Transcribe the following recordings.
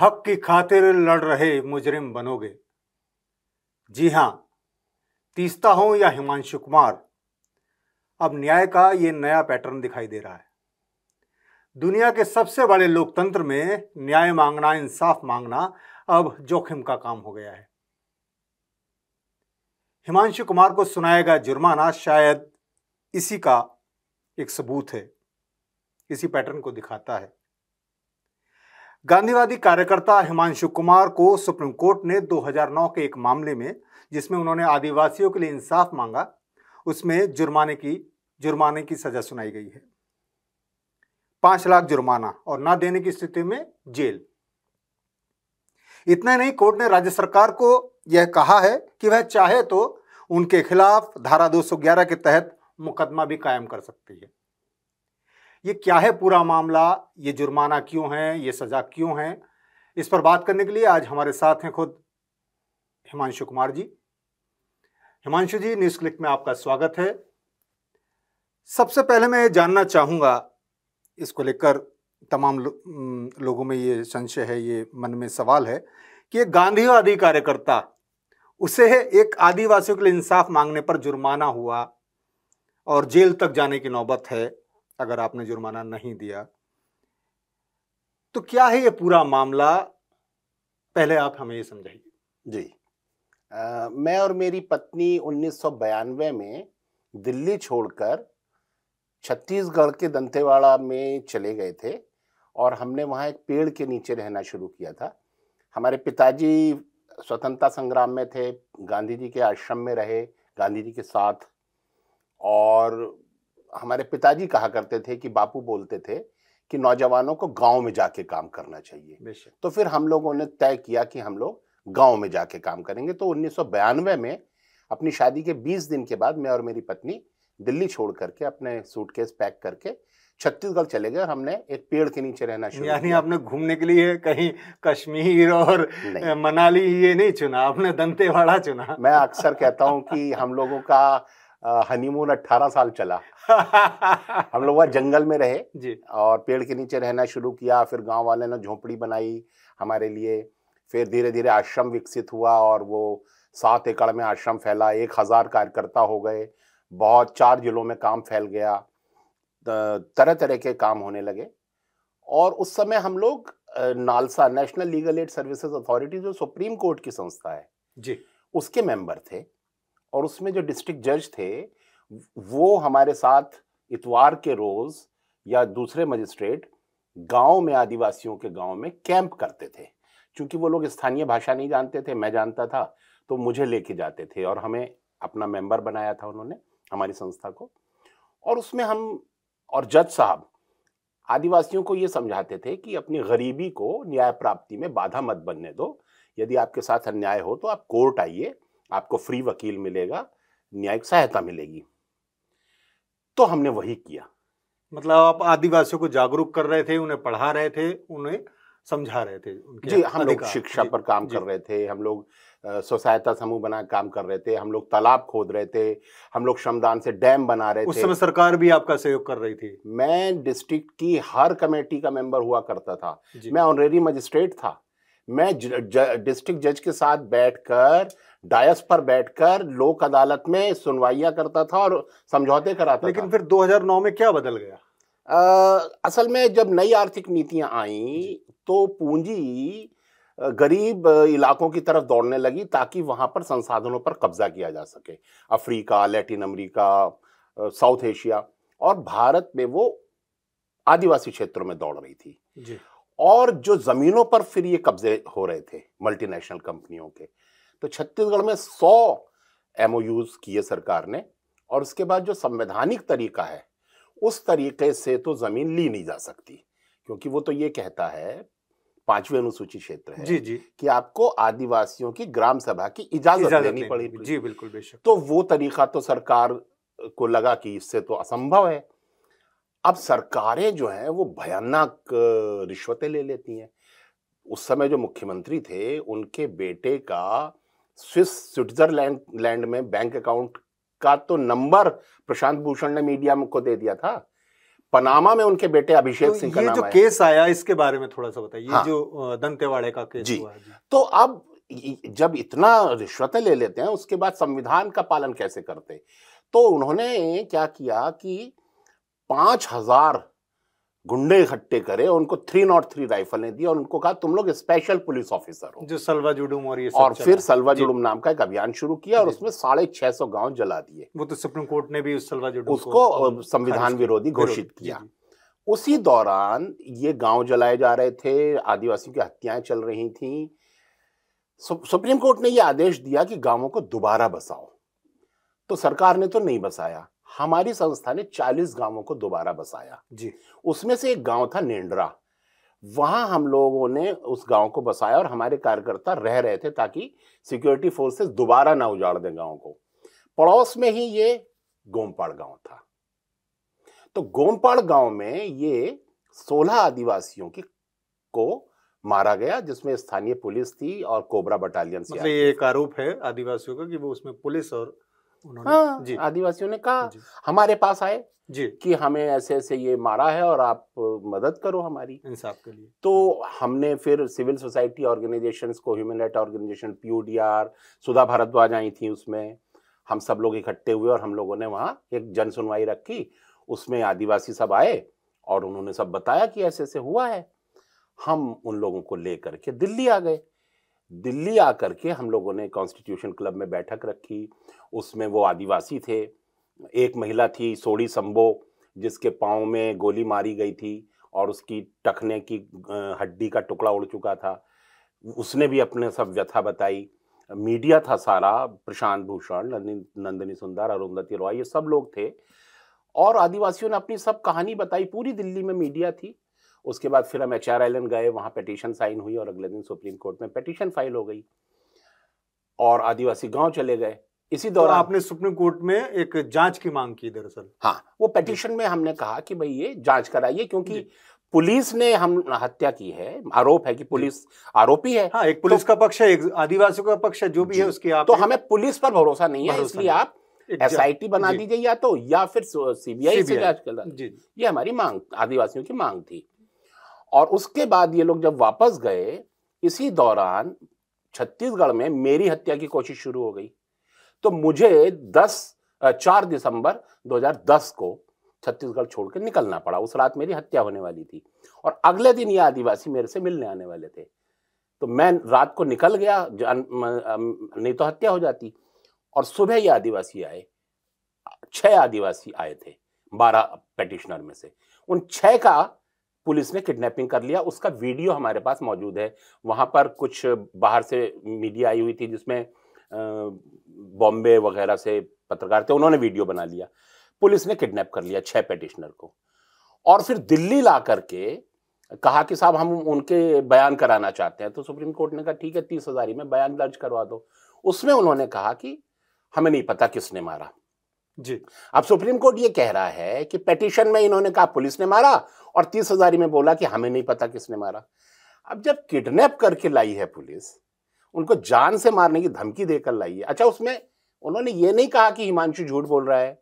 हक की खातिर लड़ रहे मुजरिम बनोगे जी हां तीसता हो या हिमांशु कुमार अब न्याय का ये नया पैटर्न दिखाई दे रहा है दुनिया के सबसे बड़े लोकतंत्र में न्याय मांगना इंसाफ मांगना अब जोखिम का काम हो गया है हिमांशु कुमार को सुनाएगा जुर्माना शायद इसी का एक सबूत है इसी पैटर्न को दिखाता है गांधीवादी कार्यकर्ता हिमांशु कुमार को सुप्रीम कोर्ट ने 2009 के एक मामले में जिसमें उन्होंने आदिवासियों के लिए इंसाफ मांगा उसमें जुर्माने की जुर्माने की सजा सुनाई गई है पांच लाख जुर्माना और ना देने की स्थिति में जेल इतना नहीं कोर्ट ने राज्य सरकार को यह कहा है कि वह चाहे तो उनके खिलाफ धारा 211 के तहत मुकदमा भी कायम कर सकती है ये क्या है पूरा मामला ये जुर्माना क्यों है ये सज़ा क्यों है इस पर बात करने के लिए आज हमारे साथ हैं खुद हिमांशु कुमार जी हिमांशु जी न्यूज़ क्लिक में आपका स्वागत है सबसे पहले मैं जानना चाहूंगा इसको लेकर तमाम लो, लोगों में ये संशय है ये मन में सवाल है कि एक गांधीवादी कार्यकर्ता उसे एक आदिवासियों के लिए इंसाफ मांगने पर जुर्माना हुआ और जेल तक जाने की नौबत है अगर आपने जुर्माना नहीं दिया तो क्या है ये पूरा मामला पहले आप हमें ये समझाइए जी आ, मैं और मेरी पत्नी उन्नीस में दिल्ली छोड़कर छत्तीसगढ़ के दंतेवाड़ा में चले गए थे और हमने वहाँ एक पेड़ के नीचे रहना शुरू किया था हमारे पिताजी स्वतंत्रता संग्राम में थे गांधी जी के आश्रम में रहे गांधी जी के साथ और हमारे पिताजी कहा करते थे कि बापू बोलते थे कि नौजवानों को गांव में जाके काम करना चाहिए तो फिर हम लोगों ने तय किया कि हम लोग गांव में जाके काम करेंगे तो उन्नीस में अपनी शादी के 20 दिन के बाद मैं और मेरी पत्नी दिल्ली छोड़ करके अपने सूटकेस पैक करके छत्तीसगढ़ चले गए और हमने एक पेड़ के नीचे रहना शुरू यानी आपने घूमने के लिए कहीं कश्मीर और मनाली ये नहीं चुना आपने दंतेवाड़ा चुना मैं अक्सर कहता हूँ कि हम लोगों का हनीमून अट्ठारह साल चला हम लोग वहाँ जंगल में रहे जी और पेड़ के नीचे रहना शुरू किया फिर गांव वाले ने झोंपड़ी बनाई हमारे लिए फिर धीरे धीरे आश्रम विकसित हुआ और वो सात एकड़ में आश्रम फैला एक हज़ार कार्यकर्ता हो गए बहुत चार जिलों में काम फैल गया तरह तरह के काम होने लगे और उस समय हम लोग NALSA national legal aid services authority जो सुप्रीम कोर्ट की संस्था है जी उसके मेंबर थे और उसमें जो डिस्ट्रिक्ट जज थे वो हमारे साथ इतवार के रोज़ या दूसरे मजिस्ट्रेट गांव में आदिवासियों के गांव में कैंप करते थे क्योंकि वो लोग स्थानीय भाषा नहीं जानते थे मैं जानता था तो मुझे लेके जाते थे और हमें अपना मेंबर बनाया था उन्होंने हमारी संस्था को और उसमें हम और जज साहब आदिवासियों को ये समझाते थे कि अपनी गरीबी को न्याय प्राप्ति में बाधा मत बनने दो यदि आपके साथ अन्याय हो तो आप कोर्ट आइए आपको फ्री वकील मिलेगा न्यायिक सहायता मिलेगी तो हमने वही किया मतलब आप आदिवासियों को जागरूक कर रहे थे उन्हें पढ़ा रहे थे उन्हें समझा रहे थे जी हम लोग शिक्षा पर काम कर रहे थे हम लोग स्वसहायता समूह बना काम कर रहे थे हम लोग तालाब खोद रहे थे हम लोग श्रमदान से डैम बना रहे उस थे उस समय सरकार भी आपका सहयोग कर रही थी मैं डिस्ट्रिक्ट की हर कमेटी का मेंबर हुआ करता था मैं ऑनरेरी मजिस्ट्रेट था मैं डिस्ट्रिक्ट जज के साथ बैठकर डायस पर बैठकर लोक अदालत में सुनवाइया करता था और समझौते कराता लेकिन था। फिर 2009 में क्या बदल गया आ, असल में जब नई आर्थिक नीतियां आईं तो पूंजी गरीब इलाकों की तरफ दौड़ने लगी ताकि वहां पर संसाधनों पर कब्जा किया जा सके Africa Latin America South Asia और भारत में वो आदिवासी क्षेत्रों में दौड़ रही थी जी। और जो ज़मीनों पर फिर ये कब्जे हो रहे थे मल्टीनेशनल कंपनियों के तो छत्तीसगढ़ में सौ एम किए सरकार ने और उसके बाद जो संवैधानिक तरीका है उस तरीके से तो ज़मीन ली नहीं जा सकती क्योंकि वो तो ये कहता है पांचवी अनुसूची क्षेत्र है जी जी कि आपको आदिवासियों की ग्राम सभा की इजाजत लेनी पड़ेगी जी बिल्कुल बेशक तो वो तरीका तो सरकार को लगा कि इससे तो असंभव है अब सरकारें जो हैं वो भयानक रिश्वतें ले लेती हैं उस समय जो मुख्यमंत्री थे उनके बेटे का स्विस स्विट्जरलैंड लैंड में बैंक अकाउंट का तो नंबर प्रशांत भूषण ने मीडिया को दे दिया था पनामा में उनके बेटे अभिषेक तो सिंह का नाम जो केस आया इसके बारे में थोड़ा सा बताइए हाँ, जो दंतेवाड़े का केस जी, हुआ जी तो अब जब इतना रिश्वतें ले लेते हैं उसके बाद संविधान का पालन कैसे करते तो उन्होंने क्या किया कि पांच हजार गुंडे इकट्ठे करे उनको थ्री नॉट थ्री राइफलें दी और उनको कहा तुम लोग स्पेशल पुलिस ऑफिसर हो जो सलवा जुडुम और ये और फिर सलवा जुडुम नाम का एक अभियान शुरू किया और उसमें साढ़े छह सौ गाँव जला दिए वो तो सुप्रीम कोर्ट ने भी उस सलवा जुडुम उसको संविधान विरोधी घोषित किया उसी दौरान ये गांव जलाए जा रहे थे आदिवासियों की हत्याएं चल रही थी सुप्रीम कोर्ट ने ये आदेश दिया कि गांवों को दोबारा बसाओ तो सरकार ने तो नहीं बसाया हमारी संस्था ने 40 गांवों को दोबारा बसाया जी उसमें से एक गांव था नेंड्रा वहां हम लोगों ने उस गांव को बसाया और हमारे कार्यकर्ता रह रहे थे ताकि सिक्योरिटी फोर्सेस दोबारा ना उजाड़ दें गांव को पड़ोस में ही ये गोमपाड़ गांव था तो गोमपाड़ गांव में ये 16 आदिवासियों की को मारा गया जिसमें स्थानीय पुलिस थी और कोबरा बटालियन से मतलब ये एक आरोप है आदिवासियों का कि वो उसमें पुलिस और उन्होंने हाँ, आदिवासियों ने कहा हमारे पास आए जी कि हमें ऐसे ऐसे ये मारा है और आप मदद करो हमारी इंसाफ के लिए तो हम्म। हमने फिर सिविल सोसाइटी ऑर्गेनाइजेशन को human right organisation PODR Sudha Bharadwaj आई थी उसमें हम सब लोग इकट्ठे हुए और हम लोगों ने वहाँ एक जन सुनवाई रखी उसमें आदिवासी सब आए और उन्होंने सब बताया कि ऐसे ऐसे हुआ है हम उन लोगों को लेकर के दिल्ली आ गए दिल्ली आकर के हम लोगों ने कॉन्स्टिट्यूशन क्लब में बैठक रखी उसमें वो आदिवासी थे एक महिला थी सोड़ी संभो जिसके पाँव में गोली मारी गई थी और उसकी टखने की हड्डी का टुकड़ा उड़ चुका था उसने भी अपने सब व्यथा बताई मीडिया था सारा प्रशांत भूषण नंदिनी सुंदर अरुंधति रॉय ये सब लोग थे और आदिवासियों ने अपनी सब कहानी बताई पूरी दिल्ली में मीडिया थी उसके बाद फिर हम एच आर आईलैंड गए वहाँ पटिशन साइन हुई और अगले दिन सुप्रीम कोर्ट में पटिशन फाइल हो गई और आदिवासी गांव चले गए इसी तो दौरान तो आपने सुप्रीम कोर्ट में एक जांच की मांग की दरअसल हाँ वो पटिशन में हमने कहा कि भाई ये जांच कराइए क्योंकि पुलिस ने हम हत्या की है आरोप है कि पुलिस आरोपी है हाँ, एक पुलिस तो, का पक्ष है एक आदिवासियों का पक्ष है जो भी है उसकी आप तो हमें पुलिस पर भरोसा नहीं है इसलिए आप एस बना दीजिए या तो या फिर सीबीआई से जांच कर ये हमारी मांग आदिवासियों की मांग थी और उसके बाद ये लोग जब वापस गए इसी दौरान छत्तीसगढ़ में मेरी हत्या की कोशिश शुरू हो गई तो मुझे 10 चार दिसंबर 2010 को छत्तीसगढ़ छोड़कर निकलना पड़ा उस रात मेरी हत्या होने वाली थी और अगले दिन ये आदिवासी मेरे से मिलने आने वाले थे तो मैं रात को निकल गया नहीं तो हत्या हो जाती और सुबह ये आदिवासी आए छह आदिवासी आए थे बारह पेटिशनर में से उन छह का पुलिस ने किडनैपिंग कर लिया उसका वीडियो हमारे पास मौजूद है वहाँ पर कुछ बाहर से मीडिया आई हुई थी जिसमें बॉम्बे वगैरह से पत्रकार थे उन्होंने वीडियो बना लिया पुलिस ने किडनैप कर लिया छह पेटिशनर को और फिर दिल्ली ला करके कहा कि साहब हम उनके बयान कराना चाहते हैं तो सुप्रीम कोर्ट ने कहा ठीक है तीस हजारी में बयान दर्ज करवा दो उसमें उन्होंने कहा कि हमें नहीं पता किसने मारा जी अब सुप्रीम कोर्ट ये कह रहा है कि पेटिशन में इन्होंने कहा पुलिस ने मारा और तीस हजारी में बोला कि हमें नहीं पता किसने मारा अब जब किडनैप करके लाई है पुलिस उनको जान से मारने की धमकी देकर लाई है अच्छा उसमें उन्होंने ये नहीं कहा कि हिमांशु झूठ बोल रहा है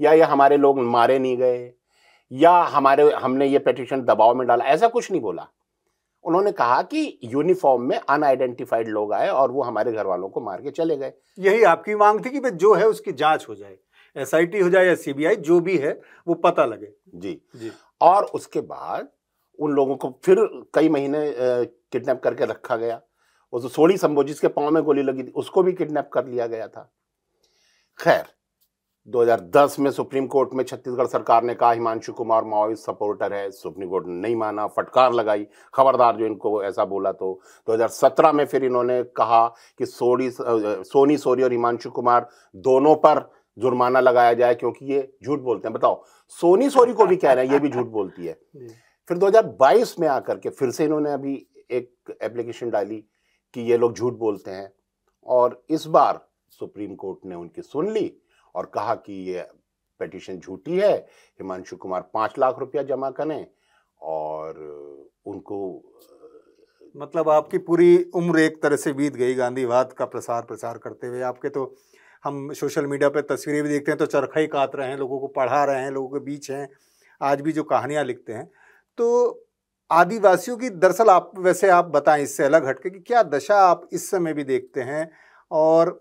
या ये हमारे लोग मारे नहीं गए या हमारे हमने ये पेटिशन दबाव में डाला ऐसा कुछ नहीं बोला उन्होंने कहा कि यूनिफॉर्म में अनआइडेंटिफाइड लोग आए और वो हमारे घर वालों को मार के चले गए यही आपकी मांग थी कि जो है उसकी जांच हो जाए एस हो जाए या सीबीआई जो भी है वो पता लगे जी जी और उसके बाद उन लोगों को फिर कई महीने किडनैप करके रखा गया उस तो सोनी संभो जिसके पाँव में गोली लगी थी उसको भी किडनैप कर लिया गया था खैर 2010 में सुप्रीम कोर्ट में छत्तीसगढ़ सरकार ने कहा हिमांशु कुमार माओवी सपोर्टर है सुप्रीम कोर्ट ने नहीं माना फटकार लगाई खबरदार जो इनको ऐसा बोला तो 2017 में फिर इन्होंने कहा कि सोनी सोनी सोरी और हिमांशु कुमार दोनों पर जुर्माना लगाया जाए क्योंकि ये झूठ बोलते हैं बताओ सोनी सोरी को भी कह रहे हैं ये भी झूठ बोलती है फिर 2022 में आकर के फिर से इन्होंने अभी एक एप्लीकेशन डाली कि ये लोग झूठ बोलते हैं और इस बार सुप्रीम कोर्ट ने उनकी सुन ली और कहा कि ये पटिशन झूठी है हिमांशु कुमार पांच लाख रुपया जमा करें और उनको मतलब आपकी पूरी उम्र एक तरह से बीत गई गांधीवाद का प्रसार प्रसार करते हुए आपके तो हम सोशल मीडिया पर तस्वीरें भी देखते हैं तो चरखा ही काट रहे हैं लोगों को पढ़ा रहे हैं लोगों के बीच हैं आज भी जो कहानियाँ लिखते हैं तो आदिवासियों की दरअसल आप वैसे आप बताएं इससे अलग हटके कि क्या दशा आप इस समय भी देखते हैं और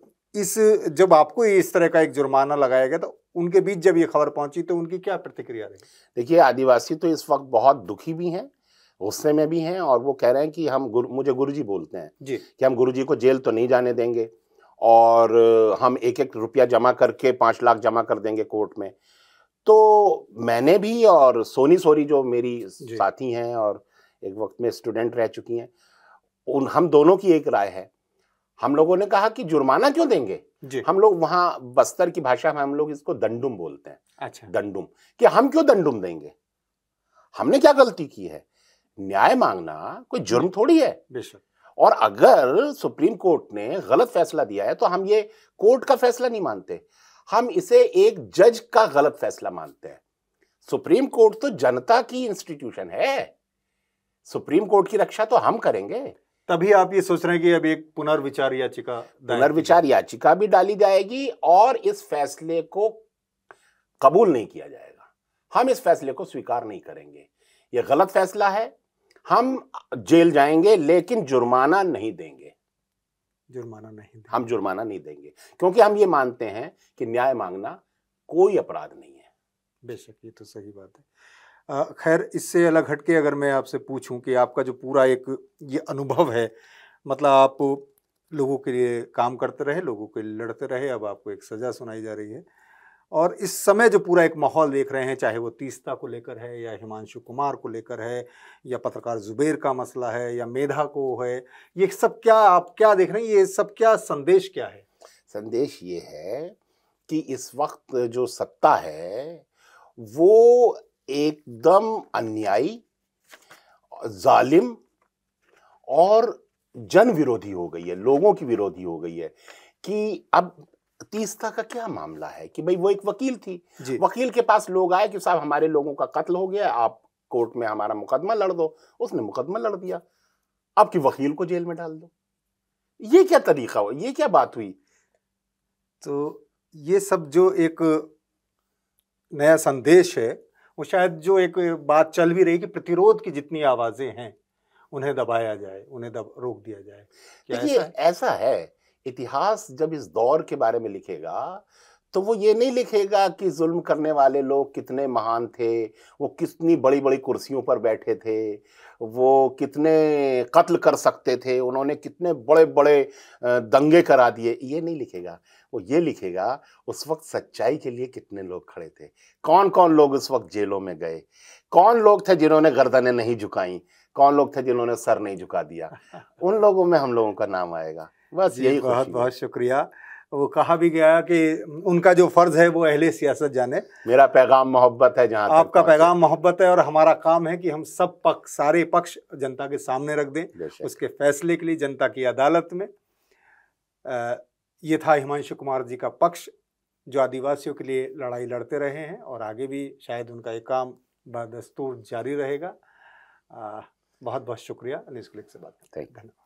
इस जब आपको इस तरह का एक जुर्माना लगाया गया तो उनके बीच जब ये खबर पहुंची तो उनकी क्या प्रतिक्रिया रही देखिए आदिवासी तो इस वक्त बहुत दुखी भी हैं गुस्से में भी हैं और वो कह रहे हैं कि हम गुरु मुझे गुरुजी बोलते हैं जी कि हम गुरुजी को जेल तो नहीं जाने देंगे और हम एक एक रुपया जमा करके पाँच लाख जमा कर देंगे कोर्ट में तो मैंने भी और सोनी सोरी जो मेरी साथी हैं और एक वक्त में स्टूडेंट रह चुकी हैं उन हम दोनों की एक राय है हम लोगों ने कहा कि जुर्माना क्यों देंगे जी। हम लोग वहां बस्तर की भाषा में हम लोग इसको दंडुम बोलते हैं अच्छा दंडुम कि हम क्यों दंडुम देंगे हमने क्या गलती की है न्याय मांगना कोई जुर्म थोड़ी है बेशक और अगर सुप्रीम कोर्ट ने गलत फैसला दिया है तो हम ये कोर्ट का फैसला नहीं मानते हम इसे एक जज का गलत फैसला मानते हैं सुप्रीम कोर्ट तो जनता की इंस्टीट्यूशन है सुप्रीम कोर्ट की रक्षा तो हम करेंगे तभी आप ये सोच रहे हैं कि अब एक पुनर्विचार याचिका पुनर्विचार याचिका भी डाली जाएगी और इस फैसले को कबूल नहीं किया जाएगा हम इस फैसले को स्वीकार नहीं करेंगे यह गलत फैसला है हम जेल जाएंगे लेकिन जुर्माना नहीं देंगे जुर्माना नहीं देंगे। हम जुर्माना नहीं देंगे क्योंकि हम ये मानते हैं कि न्याय मांगना कोई अपराध नहीं है बेशक ये तो सही बात है खैर इससे अलग हटके अगर मैं आपसे पूछूं कि आपका जो पूरा एक ये अनुभव है मतलब आप लोगों के लिए काम करते रहे लोगों के लिए लड़ते रहे अब आपको एक सज़ा सुनाई जा रही है और इस समय जो पूरा एक माहौल देख रहे हैं चाहे वो तीस्ता को लेकर है या हिमांशु कुमार को लेकर है या पत्रकार जुबेर का मसला है या मेधा को है ये सब क्या आप क्या देख रहे हैं ये सब क्या संदेश क्या है संदेश ये है कि इस वक्त जो सत्ता है वो एकदम अन्यायी जालिम और जन विरोधी हो गई है लोगों की विरोधी हो गई है कि अब तीसरा का क्या मामला है कि भाई वो एक वकील थी वकील के पास लोग आए कि साहब हमारे लोगों का कत्ल हो गया आप कोर्ट में हमारा मुकदमा लड़ दो उसने मुकदमा लड़ दिया आपकी वकील को जेल में डाल दो ये क्या तरीका हुआ ये क्या बात हुई तो ये सब जो एक नया संदेश है वो शायद जो एक बात चल भी रही कि प्रतिरोध की जितनी आवाजें हैं उन्हें दबाया जाए उन्हें दब, रोक दिया जाए देखिए ऐसा है इतिहास जब इस दौर के बारे में लिखेगा तो वो ये नहीं लिखेगा कि जुल्म करने वाले लोग कितने महान थे वो कितनी बड़ी बड़ी कुर्सियों पर बैठे थे वो कितने कत्ल कर सकते थे उन्होंने कितने बड़े बड़े दंगे करा दिए ये नहीं लिखेगा वो ये लिखेगा उस वक्त सच्चाई के लिए कितने लोग खड़े थे कौन कौन लोग उस वक्त जेलों में गए कौन लोग थे जिन्होंने गर्दनें नहीं झुकाई कौन लोग थे जिन्होंने सर नहीं झुका दिया उन लोगों में हम लोगों का नाम आएगा बस यही बहुत बहुत शुक्रिया वो कहा भी गया कि उनका जो फ़र्ज़ है वो अहले सियासत जाने मेरा पैगाम मोहब्बत है जहाँ आपका पैगाम मोहब्बत है और हमारा काम है कि हम सब पक्ष सारे पक्ष जनता के सामने रख दें उसके फैसले के लिए जनता की अदालत में आ, ये था हिमांशु कुमार जी का पक्ष जो आदिवासियों के लिए लड़ाई लड़ते रहे हैं और आगे भी शायद उनका ये काम बदस्तूर जारी रहेगा आ, बहुत बहुत शुक्रिया अनिस क्लिक से बात करते हैं धन्यवाद